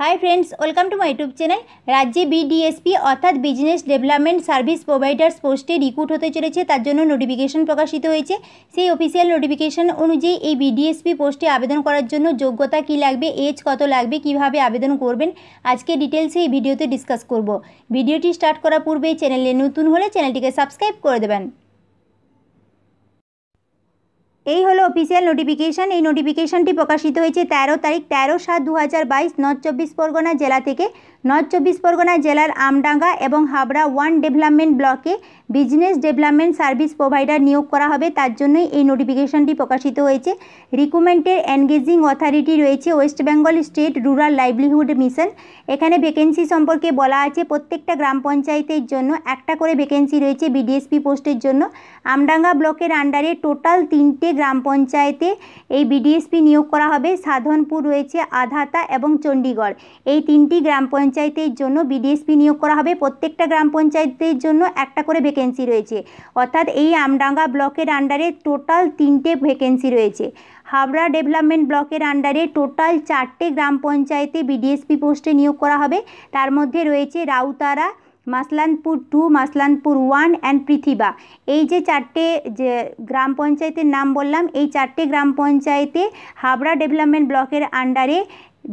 high friends welcome to my YouTube channel রাজ্যে B D S P অর্থাৎ business development service providers পোস্টে recruit হতে চলেছে তার জন্য নোটিফিকেশন প্রকাশিত হয়েছে সেই অফিসিয়াল নোটিফিকেশন অনুযায়ী এই বিডিএসপি পোস্টে আবেদন করার জন্য যোগ্যতা কি লাগবে এজ কত লাগবে কিভাবে আবেদন করবেন আজকে ডিটেলসে এই ভিডিওতে ডিসকাস করব ভিডিওটি স্টার্ট করার পূর্বে চ্যানেলে নতুন হলে চ্যানেলটিকে সাবস্ক্রাইব করে দেবেন এই হলো অফিসিয়াল নোটিফিকেশান এই নোটিফিকেশানটি প্রকাশিত হয়েছে তেরো তারিখ তেরো সাত দু হাজার বাইশ নর্থ চব্বিশ পরগনা জেলা থেকে নর্থ চব্বিশ পরগনা জেলার আমডাঙ্গা এবং হাবড়া ওয়ান ডেভেলপমেন্ট ব্লকে বিজনেস ডেভেলপমেন্ট সার্ভিস প্রোভাইডার নিয়োগ করা হবে তার জন্যই এই নোটিফিকেশানটি প্রকাশিত হয়েছে রিক্রুটমেন্টের এনগেজিং অথরিটি রয়েছে West Bengal state rural livelihood mission এখানে ভ্যাকেন্সি সম্পর্কে বলা আছে প্রত্যেকটা গ্রাম পঞ্চায়েতের জন্য একটা করে ভ্যাকেন্সি রয়েছে বিডিএসপি পোস্টের জন্য আমডাঙ্গা ব্লকের আন্ডারে টোটাল তিনটে গ্রাম পঞ্চায়েতে এই বিডিএসপি নিয়োগ করা হবে সাধনপুর রয়েছে আধাতা এবং চণ্ডীগড় এই তিনটি গ্রাম পঞ্চায়েতের জন্য বিডিএসপি নিয়োগ করা হবে প্রত্যেকটা গ্রাম পঞ্চায়েতের জন্য একটা করে ভ্যাকেন্সি রয়েছে অর্থাৎ এই আমডাঙ্গা ব্লকের আন্ডারে টোটাল তিনটে ভ্যাকেন্সি রয়েছে হাবড়া ডেভেলপমেন্ট ব্লকের আন্ডারে টোটাল চারটে গ্রাম পঞ্চায়েতে বিডিএসপি পোস্টে নিয়োগ করা হবে তার মধ্যে রয়েছে Rautara Maslanpur two Maslanpur one and Prithiba এই যে চারটে যে গ্রাম পঞ্চায়েতের নাম বললাম এই চারটে গ্রাম পঞ্চায়েতে হাবড়া ডেভেলপমেন্ট ব্লকের আন্ডারে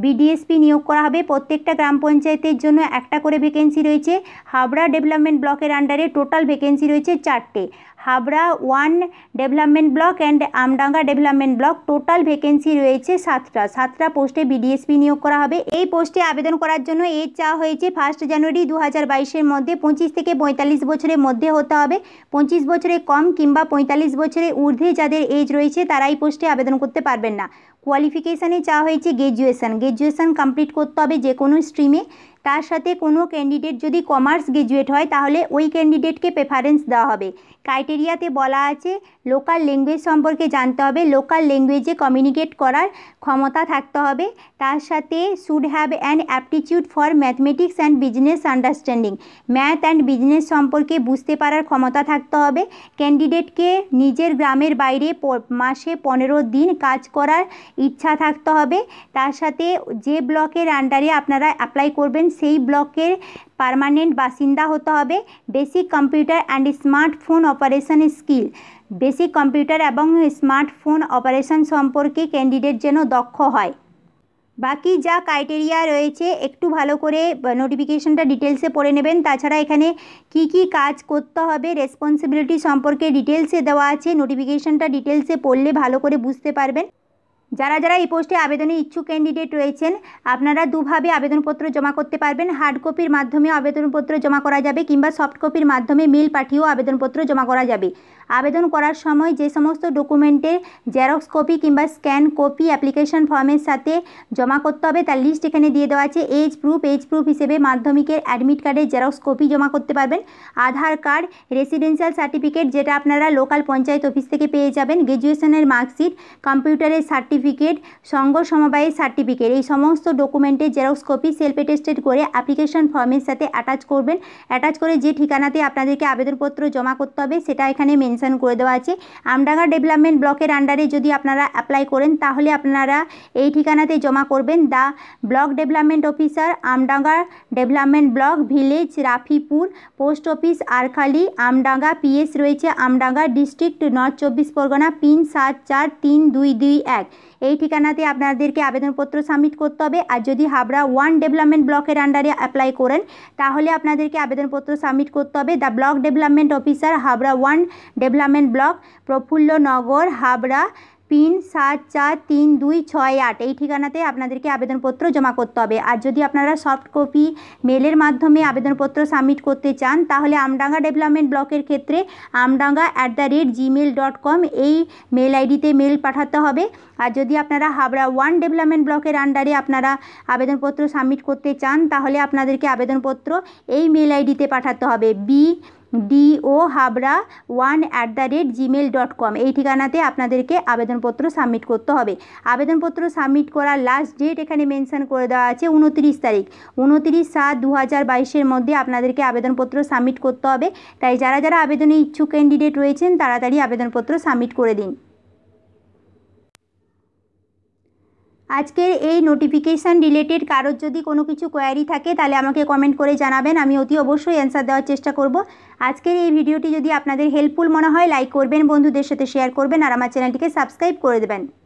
বিডিএসপি নিয়োগ করা হবে প্রত্যেকটা গ্রাম পঞ্চায়েতের জন্য একটা করে ভ্যাকেন্সি রয়েছে হাবড়া ডেভেলপমেন্ট ব্লকের আন্ডারে টোটাল ভ্যাকেন্সি রয়েছে চারটে Habra one development block and Amdanga development block total vacancy রয়েছে সাতটা সাতটা পোস্টে বিডিএসপি নিয়োগ করা হবে এই পোস্টে আবেদন করার জন্য এর চাওয়া হয়েছে ফার্স্ট জানুয়ারি দু হাজার মধ্যে পঁচিশ থেকে পঁয়তাল্লিশ বছরের মধ্যে হতে হবে পঁচিশ বছরে কম কিংবা পঁয়তাল্লিশ বছরের ঊর্ধ্বে যাদের এজ রয়েছে তারা এই পোস্টে আবেদন করতে পারবেন না কোয়ালিফিকেশানে চাওয়া হয়েছে গ্র্যাজুয়েশান গ্র্যাজুয়েশান কমপ্লিট করতে হবে যে কোনো স্ট্রিমে তার সাথে কোনো ক্যান্ডিডেট যদি কমার্স গ্র্যাজুয়েট হয় তাহলে ওই ক্যান্ডিডেটকে প্রেফারেন্স দেওয়া হবে ক্রাইটেরিয়াতে বলা আছে লোকাল ল্যাঙ্গুয়েজ সম্পর্কে জানতে হবে লোকাল ল্যাঙ্গুয়েজে কমিউনিকেট করার ক্ষমতা থাকতে হবে তার সাথে should have an aptitude for mathematics and business understanding math and business সম্পর্কে বুঝতে পারার ক্ষমতা থাকতে হবে ক্যান্ডিডেটকে নিজের গ্রামের বাইরে মাসে পনেরো দিন কাজ করার ইচ্ছা থাকতে হবে তার সাথে যে ব্লকের আন্ডারে আপনারা অ্যাপ্লাই করবেন সেই ব্লকের পারমানেন্ট বাসিন্দা হতে হবে basic computer and smartphone operation skill basic computer এবং স্মার্টফোন অপারেশন সম্পর্কে ক্যান্ডিডেট যেন দক্ষ হয় বাকি যা ক্রাইটেরিয়া রয়েছে একটু ভালো করে নোটিফিকেশনটা ডিটেলসে পড়ে নেবেন তাছাড়া এখানে কি কি কাজ করতে হবে রেসপন্সিবিলিটি সম্পর্কে ডিটেলসে দেওয়া আছে নোটিফিকেশনটা ডিটেলসে পড়লে ভালো করে বুঝতে পারবেন যারা যারা এই পোস্টে আবেদনে ইচ্ছুক ক্যান্ডিডেট রয়েছেন আপনারা দুভাবে আবেদনপত্র জমা করতে পারবেন হার্ড কপির মাধ্যমে আবেদনপত্র জমা করা যাবে কিংবা সফট কপির মাধ্যমে মেল পাঠিয়েও আবেদনপত্র জমা করা যাবে আবেদন করার সময় যে সমস্ত ডকুমেন্টের জেরক্স কপি কিংবা স্ক্যান কপি অ্যাপ্লিকেশন ফর্মের সাথে জমা করতে হবে তার লিস্ট এখানে দিয়ে দেওয়া আছে এজ প্রুফ এজ প্রুফ হিসেবে মাধ্যমিকের অ্যাডমিট কার্ডের জেরক্স কপি জমা করতে পারবেন আধার কার্ড রেসিডেন্সিয়াল সার্টিফিকেট যেটা আপনারা লোকাল পঞ্চায়েত অফিস থেকে পেয়ে যাবেন গ্র্যাজুয়েশনের মার্কশিট কম্পিউটারের সার্টিফিকেট সার্টিফিকেট সঙ্গ সমবায়ের সার্টিফিকেট এই সমস্ত ডকুমেন্টের জেরক্স কপি সেলফ এটেস্টেড করে অ্যাপ্লিকেশন ফর্মের সাথে অ্যাটাচ করবেন অ্যাটাচ করে যে ঠিকানাতে আপনাদেরকে আবেদনপত্র জমা করতে হবে সেটা এখানে মেনশন করে দেওয়া আছে আমডাঙ্গা ডেভেলপমেন্ট ব্লকের আন্ডারে যদি আপনারা অ্যাপ্লাই করেন তাহলে আপনারা এই ঠিকানাতে জমা করবেন the block development officer Amdanga development block village Rafipur post office Arkhali Amdanga PS রয়েছে আমডাঙ্গা ডিস্ট্রিক্ট নর্থ চব্বিশ পরগনা পিন সাত চার তিন দুই দুই এক এই ঠিকানাতে আপনাদেরকে আবেদনপত্র সাবমিট করতে হবে আর যদি হাবড়া ওয়ান ডেভেলপমেন্ট ব্লকের আন্ডারে অ্যাপ্লাই করেন তাহলে আপনাদেরকে আবেদনপত্র সাবমিট করতে হবে the block development officer Habra one development block Prafullanagar Habra pin সাত চার তিন দুই ছয় আট এই ঠিকানাতে আপনাদেরকে আবেদনপত্র জমা করতে হবে আর যদি আপনারা সফট কপি মেলের মাধ্যমে আবেদনপত্র সাবমিট করতে চান তাহলে আমডাঙ্গা ডেভেলপমেন্ট ব্লকের ক্ষেত্রে Amdanga at the rate Gmail dot com এই মেল আইডিতে মেল পাঠাতে হবে আর যদি আপনারা হাবড়া ওয়ান ডেভেলপমেন্ট ব্লকের আন্ডারে আপনারা আবেদনপত্র সাবমিট করতে চান তাহলে আপনাদেরকে আবেদনপত্র এই মেল আইডিতে পাঠাতে হবে B D O Habra one at the rate Gmail dot com এই ঠিকানাতে আপনাদেরকে আবেদনপত্র সাবমিট করতে হবে আবেদনপত্র সাবমিট করার লাস্ট ডেট এখানে মেনশন করে দেওয়া আছে উনত্রিশ তারিখ উনত্রিশ সাত দু হাজার বাইশের মধ্যে আপনাদেরকে আবেদনপত্র সাবমিট করতে হবে তাই যারা যারা আবেদনে ইচ্ছুক ক্যান্ডিডেট রয়েছেন তাড়াতাড়ি আবেদনপত্র সাবমিট করে দিন আজকের এই নোটিফিকেশান রিলেটেড কারোর যদি কোনো কিছু কোয়ারি থাকে তাহলে আমাকে কমেন্ট করে জানাবেন আমি অতি অবশ্যই অ্যান্সার দেওয়ার চেষ্টা করব আজকের এই ভিডিওটি যদি আপনাদের হেল্পফুল মনে হয় লাইক করবেন বন্ধুদের সাথে শেয়ার করবেন আর আমার চ্যানেলটিকে সাবস্ক্রাইব করে দেবেন